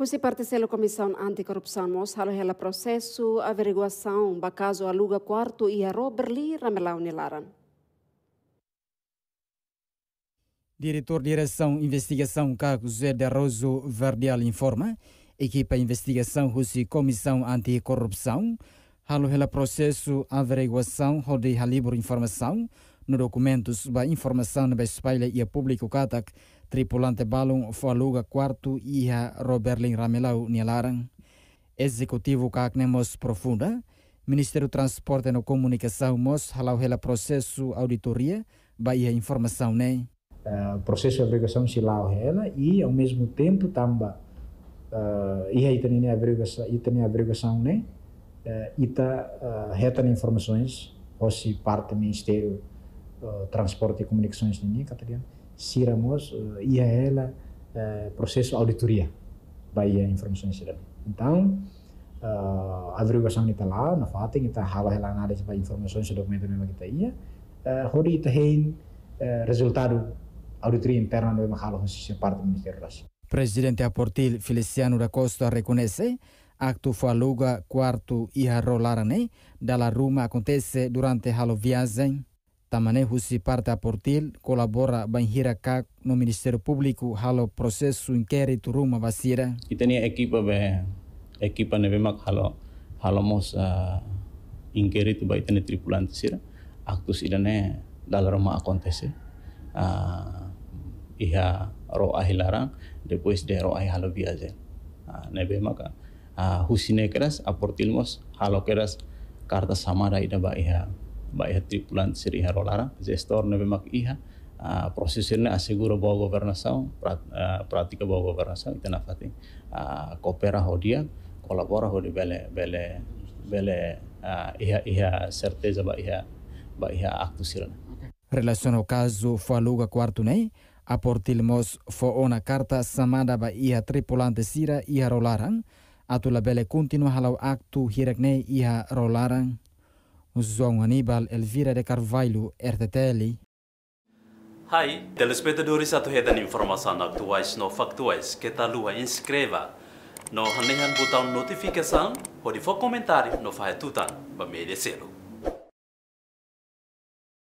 Husi participa da Comissão Anticorrupção Mos, halo hela processo, averiguação, bacaso aluga quarto e a Roberli Ramelau Nilaran. Diretor de Direção Investigação Carlos José de Arroso Verdial informa, equipa investigação Husi Comissão Anticorrupção, halo hela processo, averiguação, Rodi Halibur Informação, no documento sobre a informação na espalha e a público katak, tripulante balão faluga quarto e a Roberlin Ramelau Nilaran. Executivo Cacnemos Profunda, Ministério do Transporte e Comunicação Mos halau hela processo auditoria, bahia informação né? Uh, processo de averiguação se lá ela e ao mesmo tempo também uh, eh, e aí a averiguação e também averiguação né uh, eh, e tá uh, reta informações ou se parte do ministério eh, Transporte e Comunicações ini katanya siramos uh, eh, IAL uh, eh, processo auditoria Bahia Informações Cidadã. Então, uh, a averiguação está lá, na FATEN, está rala a análise para informações do documento mesmo que está aí. Hori está aí, resultado auditoria interna mesmo rala a parte do Ministério da Presidente Aportil Feliciano da Costa reconhece acto faluga quarto e a rolarane dalla ruma acontece durante a viagem Tamane husi parta portil kolabora banjira kak no Ministério publiku halo processo inquérito rumo basira. Kita tinha ya? ekipa be equipa nebe mak halo halo mos uh, eh, inquérito ba itene tripulante sira actus idane rumah akontese Uh, iha ro ahilarang depois de ro ahi halo viaje. Uh, nebe maka uh, eh, husine keras eh, mos halo keras karta samara ida ba iha baik hati rolara siri nebemak larang Uh, ah, prosesirne aseguro boa governação, prat, uh, ah, prática boa governação, então na fati ah, kopera coopera hodia, colabora hodi bele bele bele uh, iha iha certeza ba iha ba iha acto sirana. Relação kazu caso faluga quarto nei, aportilmos fo ona carta samada ba iha tripulante sira iha rolaran, atula bele continua halau hirak nei iha rolaran João Aníbal Elvira de Carvalho, RTTL. Hi, telespectadores atuhetan informação atuais não factuais que tal lua inscreva no hanehan botão notificação ou de comentário no fahetutan, bamerecelo.